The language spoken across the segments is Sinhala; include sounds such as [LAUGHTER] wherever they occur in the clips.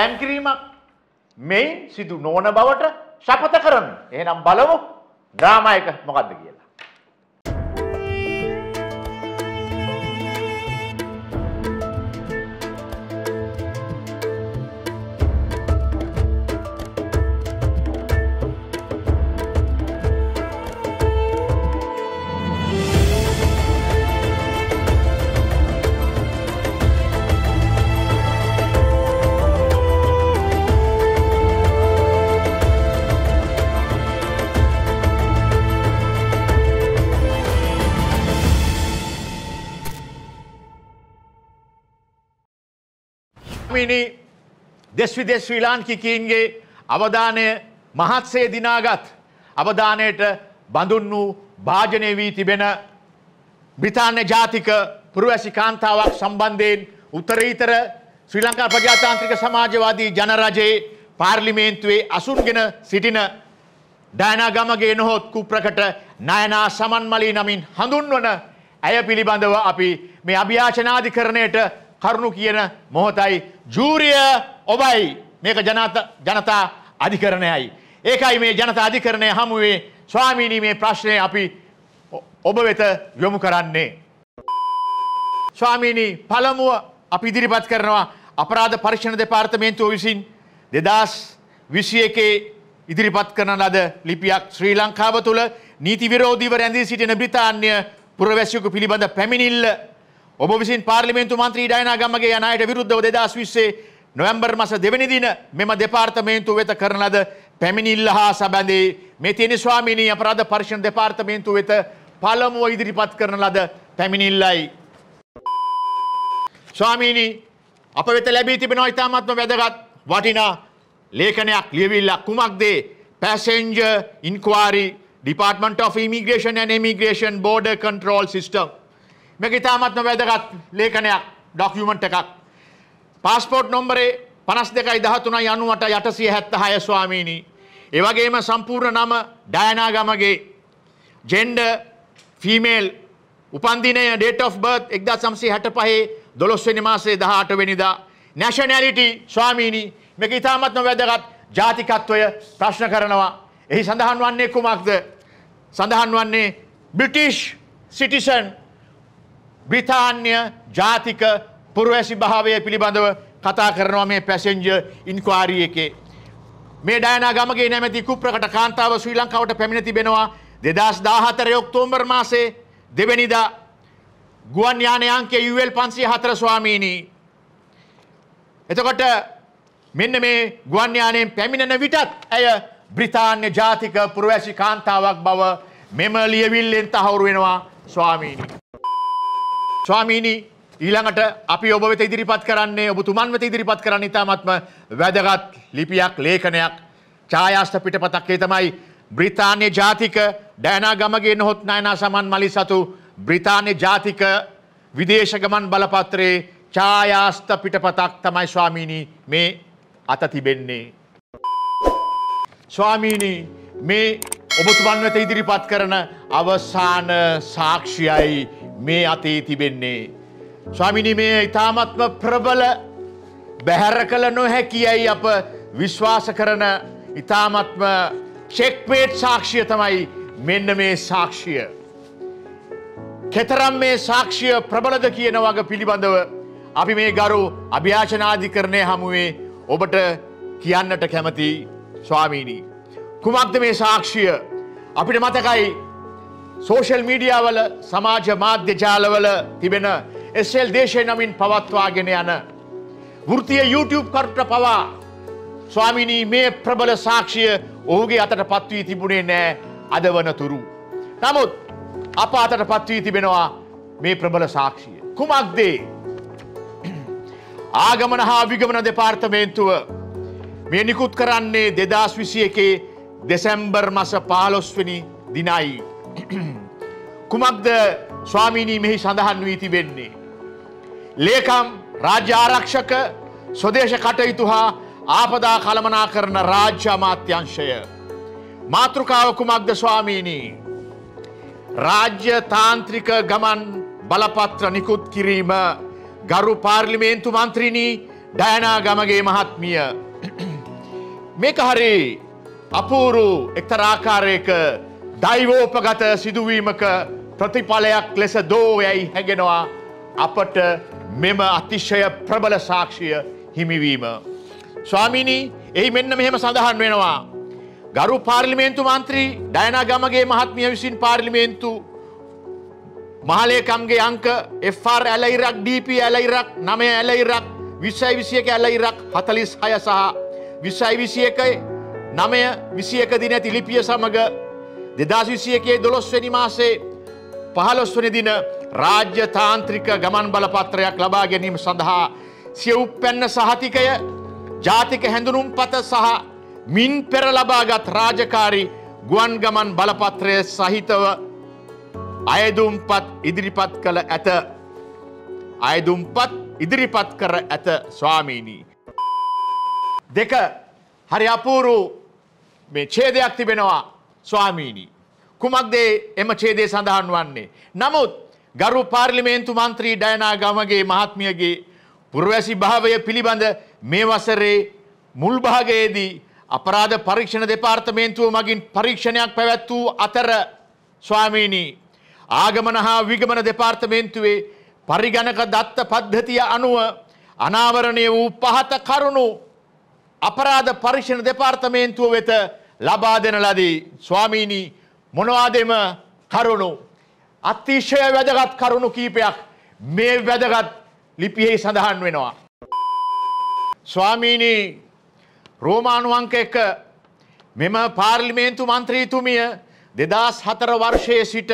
පැන් කිරීමක් මෙයින් සිදු නොවන බවට ශපත කරමි. එහෙනම් බලමු ඩ්‍රාමා එක මොකද්ද කියලා. මිනි දෙස් විදෙස් ශ්‍රී ලාංකිකයින්ගේ අවධානය මහත්සේ දිනාගත් අවධානයට බඳුන් වූ භාජනය වී තිබෙන බ්‍රිතාන්‍ය ජාතික පුරවැසි කාන්තාවක් සම්බන්ධයෙන් උත්තරීතර ශ්‍රී ලංකා ප්‍රජාතාන්ත්‍රික සමාජවාදී ජනරජයේ පාර්ලිමේන්තුවේ අසුන්ගෙන සිටින ඩයනා ගමගේ නොහොත් කුප්‍රකට නයනා සමන්මලී නමින් හඳුන්වන ඇය පිළිබඳව අපි මේ අභ්‍යාචනාධිකරණයට කරුණු කියන මොහොතයි ජූරිය ඔබයි මේක ජනතා අධිකරණයයි. ඒකයි මේ ජනතා අධිකරණය හමුවේ ස්වාමීනී මේ ප්‍රශ්නය අපි ඔබ වෙත යොමු කරන්නේ. ස්වාමීනී පළමුුව අපි ඉදිරිපත් කරනවා අපරාධ පරීක්ෂණ දෙපාර්තමේන්තුව විසින් දෙදස් විසි එකේ ඉදිරිපත් කරන ලද ලිපියක් ශ්‍රී ලංකාව තුළ නීති විරෝධීව රැඳී සිටින බ්‍රිතාන්‍ය පුරවැසියකු පිළිබඳ පැමිණිල්ල ඔබ විසින් පාර්ලිමේන්තු මන්ත්‍රී ඩයනාගම්මගේ යන අයට විරුද්ධව 2020 නොවැම්බර් මාස 2 දින මෙම දෙපාර්තමේන්තුව වෙත කරන ලද පැමිණිල්ල හා සම්බන්ධේ මේ තියෙන ස්වාමීනී අපරාධ පරීක්ෂණ දෙපාර්තමේන්තුව වෙත පළමුව ඉදිරිපත් කරන ලද පැමිණිල්ලයි. ස්වාමීනී අප වෙත ලැබී තිබෙනවා ඉතාමත්ම වැදගත් වටිනා ලේඛනයක් ලියවිල්ලක් කුමක්ද passenger inquiry department of immigration and immigration border control system මේක ඉතාමත්ම වැදගත් ලේඛනයක් ඩොකියුමන්ට් එකක්. පාස්පෝර්ට් නම්බරේ 5213යි 98 876 ස්වාමීනි. ඒ වගේම සම්පූර්ණ නම ඩයනා ගමගේ ජෙන්ඩර් ෆීමේල් උපන්දිනය date of birth 1965 12 වෙනි මාසේ 18 වෙනිදා nationality ස්වාමීනි මේක ඉතාමත්ම වැදගත් ජාතිකත්වය ප්‍රශ්න කරනවා. එහි සඳහන් වන්නේ කුමක්ද? සඳහන් වන්නේ බ්‍රිටිෂ් සිටිසන් බ්‍රිතාන්‍ය ජාතික පුරවැසි භාවය පිළිබඳව කතා කරනවා මේ පැසෙන්ජ ඉන්ක්වාරී එකේ. මේ ඩයනා ගමගේ නැමැති කුප්‍රකට කාන්තාව ශ්‍රී ලංකාවට පැමිණ තිබෙනවා දෙදස් දාහතර ඔක්තෝම්බර් මාසේ දෙවැනිදා ගුවන් යානය අංකය UL පන්සිය හතර ස්වාමීනී. එතකොට මෙන්න මේ ගුවන් යානයෙන් පැමිණෙන විටත් ඇය බ්‍රිතාන්‍ය ජාතික පුරවැසි කාන්තාවක් බව මෙම ලියවිල්ලෙන් තහවුරු වෙනවා ස්වාමීනී. ස්වාමීණී ඊළඟට අපි ඔබ වෙත ඉදිරිපත් කරන්නේ ඔබතුමන් වෙත ඉදිරිපත් කරන්න ඉතාමත්ම වැදගත් ලිපියක් ලේඛනයක් ඡායාස්ත පිටපතක් ඒ තමයි බ්‍රිතාන්‍ය ජාතික ඩයනා ගමගේ නොහොත් නයනා සමන් මලි සතු බ්‍රිතාන්‍ය ජාතික විදේශ ගමන් බලපත්‍රයේ ඡායාස්ත පිටපතක් තමයි ස්වාමීණී මේ අත තිබෙන්නේ ස්වාමීණී මේ ඔබතුමන් වෙත ඉදිරිපත් කරන අවසාන සාක්ෂියයි මේ අතේ තිබෙන්නේ. ස්වාමිනි මේ ඉතාමත්ම ප්‍රබල බැහැර කළ නොහැකියයි අප විශ්වාස කරන ඉතාමත්ම චෙක්මේට් සාක්ෂිය තමයි මෙන්න මේ සාක්ෂිය. කෙතරම් මේ සාක්ෂිය ප්‍රබලද කියන වග පිළිබඳව අපි මේ ගරු අභ්‍යාශනාධිකරණය හමුවේ ඔබට කියන්නට කැමති ස්වාමීණී. කුමක්ද මේ සාක්ෂිය අපිට මතකයි සෝෂල් මීඩියාවල සමාජ මාධ්‍ය ජාලවල තිබෙන එස්සෙල් දේශය නමින් පවත්වාගෙන යන. වෘතිය YouTube කරුට පවා ස්වාමිනී මේ ප්‍රබල සාක්ෂිය ඔහුගේ අතට පත්වී තිබුණේ නෑ අද වන තුරු. නමුත් අප අතට පත්වී තිබෙනවා මේ ප්‍රබල සාක්ෂිය. කුමක්දේ [CLEARS THROAT] ආගමන හා විගමන දෙපාර්තමේන්තුව මේ නිකුත් කරන්නේ දෙදස් විසිය එකේ දෙසැම්බර් මස පාලොස්වනි දිනයි. [CLEARS THROAT] කුමක්ද ස්වාමීනී මෙහි සඳහන් වී තිබෙන්නේ. ලේකම් රාජ්‍ය ආරක්ෂක ස්වදේශ කටයුතු හා ආපදා කළමනා කරන රාජ්‍ය අමාත්‍යංශය. මාතෘකාව කුමක්ද ස්වාමීනී. රාජ්‍ය තාන්ත්‍රික ගමන් බලපත්‍ර නිකුත් කිරීම ගරු පාර්ලිමේන්තු මන්ත්‍රීණී ඩයනා ගමගේ මහත්මිය. [CLEARS THROAT] මේක හරි අපූරු එක්තරාකාරයක දෛවෝපගත සිදුවීමක ප්‍රතිඵලයක් ලෙස දෝයයි හැගෙනවා අපට මෙම අතිශය ප්‍රබල සාක්ෂිය හිමිවීම. ස්වාමිණී එහි මෙන්න මෙහෙම සඳහන් වෙනවා. ගරු පාර්ලිමේන්තු මන්ත්‍රී ඩයනා ගමගේ මහත්මිය විසින් පාර්ලිමේන්තු මහලේකම්ගේ අංක FR ඇලයිරක් DP ඇලයිරක් නමය ඇලයිරක් විස්සයි විසියක ඇලයිරක් හතලිස් හය සහ විස්සයි විසියකයි නමය විසියක දින ඇති ලිපිය සමඟ දෙදස් විසියකේ දොළොස්වැනි මාසේ පහළොස්වනි දින රාජ්‍ය තාන්ත්‍රික ගමන් බලපත්‍රයක් ලබා ගැනීම සඳහා සියවුපැන්න සහතිකය ජාතික හැඳුනුම් පත සහ මින් පෙර ලබාගත් රාජකාරි ගුවන් ගමන් බලපත්‍රය සහිතව අයදුම්පත් ඉදිරිපත් කළ ඇත අයදුම්පත් ඉදිරිපත් කර ඇත ස්වාමීණී. දෙක හරි අපූරු මේ ඡේදයක් තිබෙනවා ස්වාමීනී. කුමක්දේ එම ඡේදය සඳහන් වන්නේ. නමුත් ගරු පාර්ලිමේන්තු මන්ත්‍රී ඩයනා ගමගේ මහත්මියගේ පුරවැසි භාවය පිළිබඳ මේ වසරේ මුල් භාගයේදී අපරාධ පරීක්ෂණ දෙපාර්තමේන්තුව මගින් පරීක්ෂණයක් පැවැත් වූ අතර ස්වාමීනී ආගමන හා විගමන දෙපාර්තමේන්තුවේ පරිගණක දත්ත පද්ධතිය අනුව අනාවරණය වූ පහත කරුණු අපරාධ පරීක්ෂණ දෙපාර්තමේන්තුව වෙත ලබා දෙන ලදී ස්වාමීනි මොනවාදෙම කරුණු අතිශය වැදගත් කරුණු කීපයක් මේ වැදගත් ලිපියෙහි සඳහන් වෙනවා. ස්වාමීනි රෝමානුවංක එක මෙම පාර්ලිමේන්තු මන්ත්‍රීතුමිය දෙදස් හතර වර්ෂයේ සිට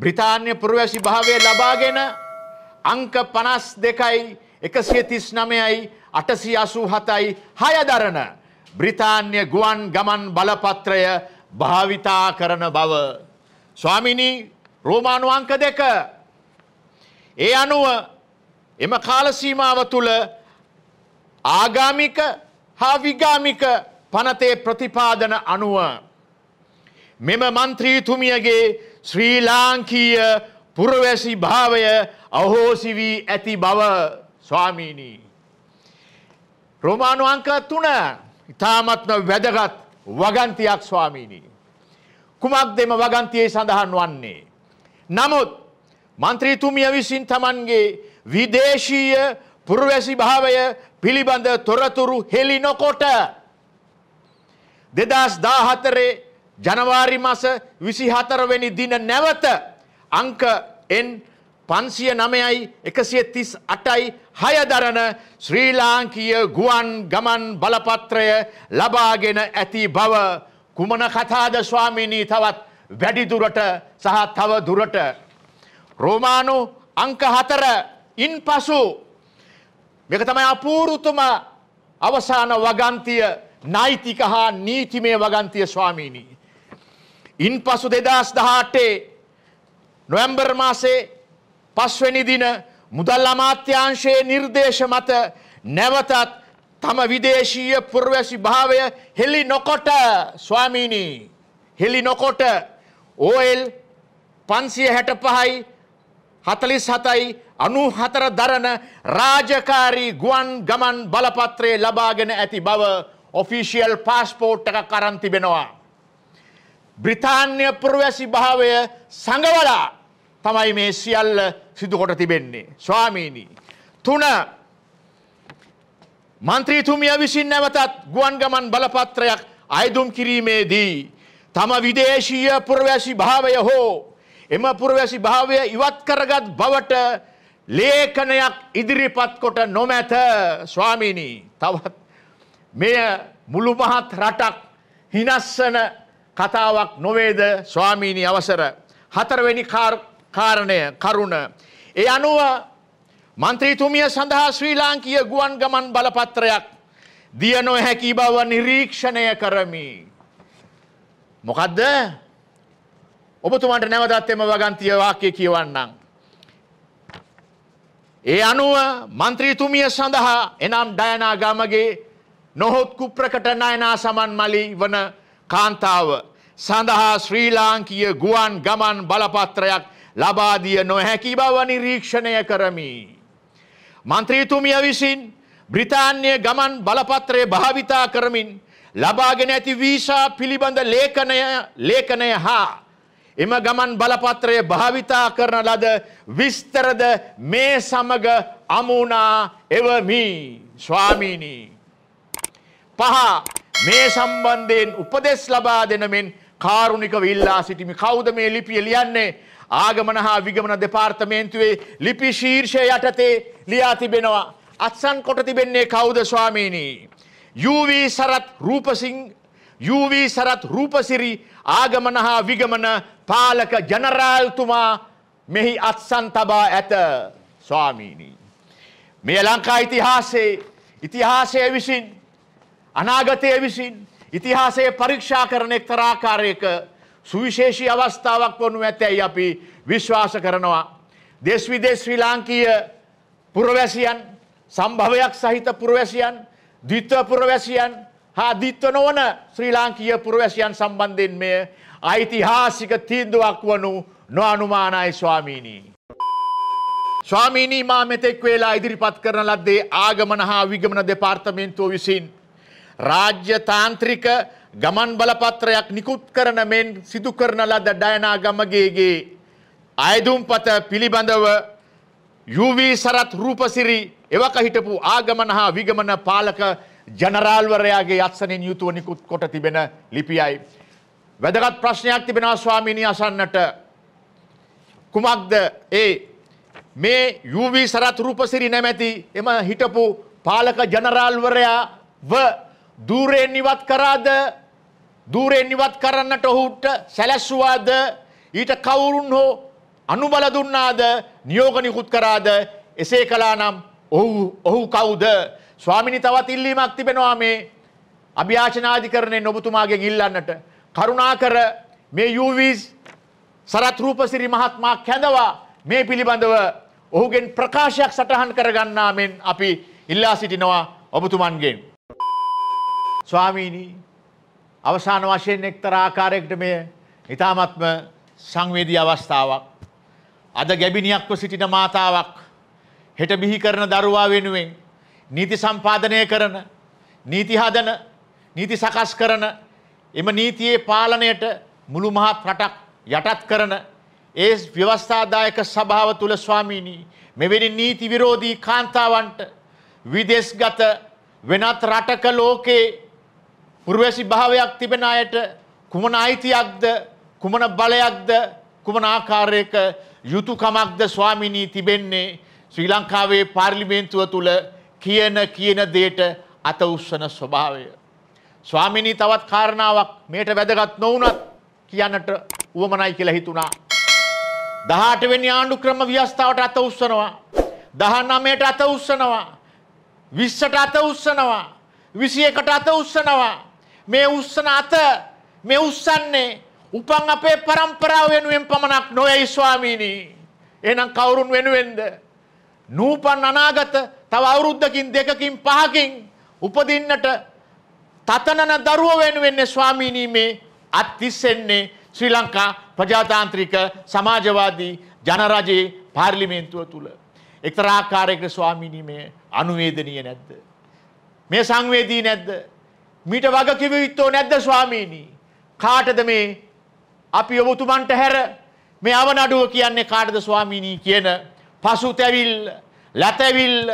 බ්‍රිතාන්‍ය පුරවැසි භාවය ලබාගෙන අංක පනස් දෙකයි එකසිය තිස් නමයයි අටසි අසූ හතයි හය දරණ බ්‍රිතාන්‍ය ගුවන් ගමන් බලපත්‍රය භාවිතා කරන බව. ස්වාමිනී රෝමානු අංක දෙක. ඒ අනුව එම කාලසීමාව තුළ ආගාමික හා විගාමික පනතේ ප්‍රතිපාදන අනුව. මෙම මන්ත්‍රීතුමියගේ ශ්‍රී ලාංකීය පුරවැසි භාවය අහෝසි වී ඇති බව ස්වාමීනී. රෝමානු අංක තුන ඉතාමත්ම වැදගත් වගන්තියක් ස්වාමීණී. කුමක් දෙම වගන්තියේ සඳහන් වන්නේ. නමුත් මන්ත්‍රීතුමිය විසින් තමන්ගේ විදේශීය පුරවැසි භාවය පිළිබඳ තොරතුරු හෙළි නොකොට. දෙදස් දාහතරේ ජනවාරි මස විසිහතරවෙනි දින නැවත අංක එන් පන්සිය නමයයි එකසිය තිස් අටයි හය දරන ශ්‍රී ලාංකීය ගුවන් ගමන් බලපත්‍රය ලබාගෙන ඇති බව කුමන කතාද ස්වාමිනී තවත් වැඩිදුරට සහ තව දුරට. රෝමානු අංක හතර ඉන් පසු මේක තමයි අපූරුතුම අවසාන වගන්තිය නෛතික හා නීතිමය වගන්තිය ස්වාමීනී. ඉන් පසු දෙදස් දහටේ නොවැම්බර් මාසේ පස්වැනි දින මුදල් අමාත්‍යංශයේ නිර්දේශ මත නැවතත් තම විදේශීය පුරවැසි භාවය හෙළි නොකොට ස්වාමීනී හෙළි නොකොට ඕල් පන්සිය හැට පහයි හතලිස් හතයි අනු හතර දරන රාජකාරී ගුවන් ගමන් බලපත්‍රයේ ලබාගෙන ඇති බව ඔෆිසිියල් පාස්පෝට් එක කරන්තිබෙනවා. බ්‍රිතාන්‍ය පුරවැසි භාවය සඟවලා තමයි මේ සියල්ල සිදුකොට තිබෙන්නේ. ස්වාමීණී. තුන මන්ත්‍රීතුමිය විසින් නැවතත් ගුවන් ගමන් බලපත්‍රයක් අයදුම් කිරීමේදී. තම විදේශීය පුරවැසි භාවය හෝ එම පුරවැසි භාවය ඉවත් කරගත් බවට ලේඛනයක් ඉදිරිපත් කොට නොමැත ස්වාමීනී තවත් මෙය මුළු මහත් රටක් හිනස්සන කතාවක් නොවේද ස්වාමීනී අවසර හතරවෙනි කාර් කාරණය කරුණ. ඒ අනුව මන්ත්‍රීතුමිය සඳහා ශ්‍රී ලාංකීය ගුවන් ගමන් බලපත්‍රයක් දිය නොහැකි බව නිරීක්ෂණය කරමි. මොකදද ඔබතුමන්ට නැවතත් එම වගන්තිය වාක්‍ය කියවන්නම්. ඒ අනුව මන්ත්‍රීතුමිය සඳහා එනම් ඩයනා ගමගේ නොහොත් කුප්‍රකට නයනා සමන් මලි වන කාන්තාව සඳහා ශ්‍රී ලාංකීය ගුවන් ගමන් බලපත්‍රයක් ලබාදිය නොහැකි බව නිරීක්ෂණය කරමි. මන්ත්‍රීතුමිය විසින් බ්‍රිතාන්‍ය ගමන් බලපත්‍රය භාවිතා කරමින් ලබාගෙන ඇති වීසා පිළිබඳ ලේඛනය ලේඛනය හා එම ගමන් බලපත්‍රය භාවිතා කරන ලද විස්තරද මේ සමග අමුණා එවමි ස්වාමීනී. පහ මේ සම්බන්ධයෙන් උපදෙස් ලබා දෙනමෙන් කාරුණික විල්ලා සිටිමි කෞද මේ ලිපිය ලියන්නේ ආගමන හා විගමන දෙපාර්තමේන්තුවේ ලිපි ශීර්ෂය යටතේ ලියා තිබෙනවා. අත්සන් කොට තිබෙන්නේ කවුද ස්වාමීනී. UV සරත් රූපසිං UV සරත් රූපසිරි ආගමන හා විගමන පාලක ජනරාල්තුමා මෙහි අත්සන් තබා ඇත ස්වාමීනී. මේ ලංකා ඉතිහාසේ ඉතිහාසය විසින් අනාගතය විසින් ඉතිහාසය පරීක්ෂා කරන එක්තරාකාරයක සුවිශේෂී අවස්ථාවක් වනු ඇතැයි අපි විශ්වාස කරනවා. දෙස්විදේ ශ්‍රී ලාංකීය පුරවැසියන් සම්භවයක් සහිත පුරවැසියන් දිත්ව පුරවැසියන් හා දිත්ව නොවන ශ්‍රී ලාංකීය පුරවැසියන් සම්බන්ධයෙන් මෙය ඓතිහාසික තීන්දුවක් වනු නොඅනුමානයි ස්වාමීනී. ස්වාමීනී මා මෙතෙක් වේලා ඉදිරිපත් කරන ලද්දේ ආගමන හා විගමන දෙපාර්තමේන්තුව විසින් රාජ්‍ය තාන්ත්‍රික ගමන් බලපත්‍රයක් නිකුත් කරන මෙන් සිදු කරන ලද ඩයනා ගමගේගේ අයදුම්පත පිළිබඳව UV සරත් රූපසිරි එවක හිටපු ආගමන හා විගමන පාලක ජනරාල්වරයාගේ අත්සනින් යුතුව නිකුත් කොට තිබෙන ලිපියයි. වැදගත් ප්‍රශ්නයක් තිබෙනවා ස්වාමීනි අසන්නට කුමක්ද ඒ මේ UV සරත් රූපසිරි නැමැති එම හිටපු පාලක ජනරාල්වරයා ව දූරයෙන් ඉවත් කරාද දූරෙන් ඉවත් කරන්නට ඔහුට සැලැස්සුවාද ඊට කවුරුන් හෝ අනුබල දුන්නාද නියෝග නිකුත් කරාද එසේ කළා නම් ඔහු ඔහු කවුද ස්වාමිනි තවත් ඉල්ලීමක් තිබෙනවා මේ අභියාචනාධිකරණයෙන් ඔබතුමාගෙන් ඉල්ලන්නට කරුණාකර මේ යූවිස් සරත් රූපසිරි මහත්මයා කැඳවා මේ පිළිබඳව ඔහුගෙන් ප්‍රකාශයක් සටහන් කරගන්නා මෙන් අපි ඉල්ලා සිටිනවා ඔබතුමන්ගෙන් ස්වාමීනි අවසාන වශයෙන් එක්තර ආකාරයකට මේ ඉතාමත්ම සංවේදී අවස්ථාවක්. අද ගැබිනියක්ව සිටින මාතාවක් හෙට බිහි කරන දරුවා වෙනුවෙන් නීති සම්පාදනය කරන නීති හදන නීති සකස් කරන එම නීතියේ පාලනයට මුළු මහත් රටක් යටත් කරන ඒ ව්‍යවස්ථාදායක සභාව තුළ ස්වාමීනී මෙවැනි නීති විරෝධී කාන්තාවන්ට විදේශගත වෙනත් රටක ලෝකේ උර්වශි භාවයක් තිබෙන අයට කුමන අයිතියක්ද කුමන බලයක්ද කුමන ආකාරයක යුතුකමක්ද ස්වාමිනී තිබෙන්නේ ශ්‍රී ලංකාවේ පාර්ලිමේන්තුව තුළ කියන කියන දේට අත උස්සන ස්වභාවය. ස්වාමිනී තවත් කාරණාවක් මේට වැදගත් නොවුනත් කියන්නට වුවමනයි කියලා හිතුණා. දහටවෙනි ආණ්ඩු ක්‍රම ව්‍යස්ථාවට අත උස්සනවා. දහනමයට අත උස්සනවා. විස්සට අත උස්සනවා. විසි එකට අත උස්සනවා. මේ උස්සන අත මේ උස්සන්නේ උපන් අපේ પરම්පරාව වෙනුවෙන් පමණක් නොවේයි ස්වාමීනි. එහෙනම් කවුරුන් වෙනුවෙන්ද? නූපන් අනාගත තව අවුරුද්දකින් දෙකකින් පහකින් උපදින්නට තතනන දරුව වෙනුවෙන්නේ ස්වාමීනි මේ අත්තිස්සෙන්නේ ශ්‍රී ලංකා ප්‍රජාතාන්ත්‍රික සමාජවාදී ජනරජයේ පාර්ලිමේන්තුව තුළ. එක්තරා ආකාරයකට ස්වාමීනි මේ අනුවේදනීය නැද්ද? මේ සංවේදී නැද්ද? මීට වගකිව යුත්තෝ නැද්ද ස්වාමීනී කාටද මේ අපි ඔබතුමන්ට හැර මේ අවනඩුව කියන්නේ කාටද ස්වාමීනී කියන පසුතැවිල්ල ලතැවිල්ල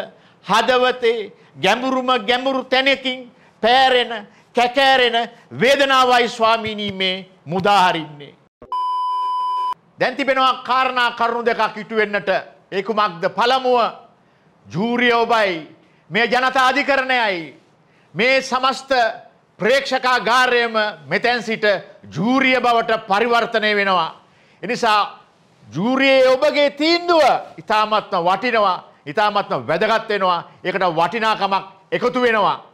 හදවතේ ගැඹුරුම ගැඹුරු තැනකින් පෑරෙන කැකෑරෙන වේදනාවයි ස්වාමීනී මේ මුදාහරින්නේ. දැන් තිබෙනවා කාරණා කරුණු දෙකක් ඉටු වෙන්නට ඒ කුමක්ද පළමුව ජූරිය ඔබයි මේ ජනතා අධිකරණයයි මේ සමස්ත ප්‍රේක්ෂකාගාරයම මෙතැන් සිට ජූරිය බවට පරිවර්තනය වෙනවා. එනිසා ජූරියේ ඔබගේ තීන්දුව ඉතාමත්ම වටිනවා ඉතාමත්ම වැදගත් වෙනවා ඒකට වටිනාකමක් එකතු වෙනවා.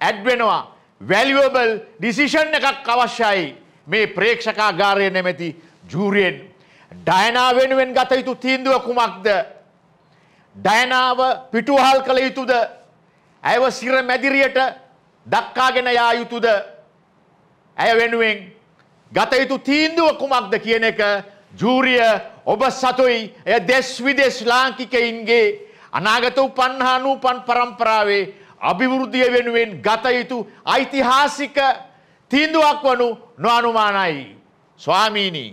ඇඩ් වෙනවා වැලිවබල් ඩිසිෂන් එකක් අවශ්‍යයි මේ ප්‍රේක්ෂකාගාරය නැමැති ජූරියෙන්. ඩයනා වෙනුවෙන් ගත යුතු තීන්දුව කුමක්ද. ඩයනාව පිටුහල් කළ යුතුද ඇයව සිර මැදිරියට දක්කාගෙන යා යුතුද ඇය වෙනුවෙන් ගත යුතු තීන්දුව කුමක්ද කියන එක ජූරිය ඔබ සතුයි එය දෙස් විදෙස් ලාංකිකයින්ගේ අනාගත උපන්හා නූපන් පරම්පරාවේ අභිවෘද්ධිය වෙනුවෙන් ගත යුතු ඓතිහාසික තීන්දුවක් වනු නොඅනුමානයි ස්වාමීනි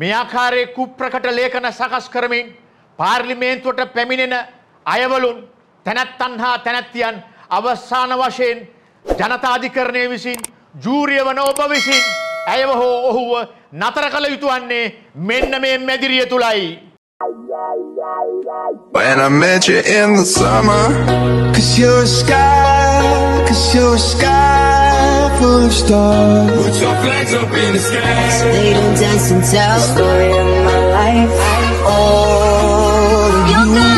මේ ආකාරයේ කුප්‍රකට ලේඛන සකස් කරමින් පාර්ලිමේන්තුවට පැමිණෙන අයවලුන් තැනැත්තන් හා තැනැත්තියන් අවස්සාන වශයෙන් ජනතාධිකරණය විසින් ජූරිය වන ඔබ විසින් ඇයව හෝ ඔහුව නතර කළ යුතුවන්නේ මෙන්න මේ මැදිරිය තුළයි. When I met you in the summer Cause you're a sky, cause you're a sky full of stars Put your flags up in the sky So they don't dance and tell The story of my life All of oh, you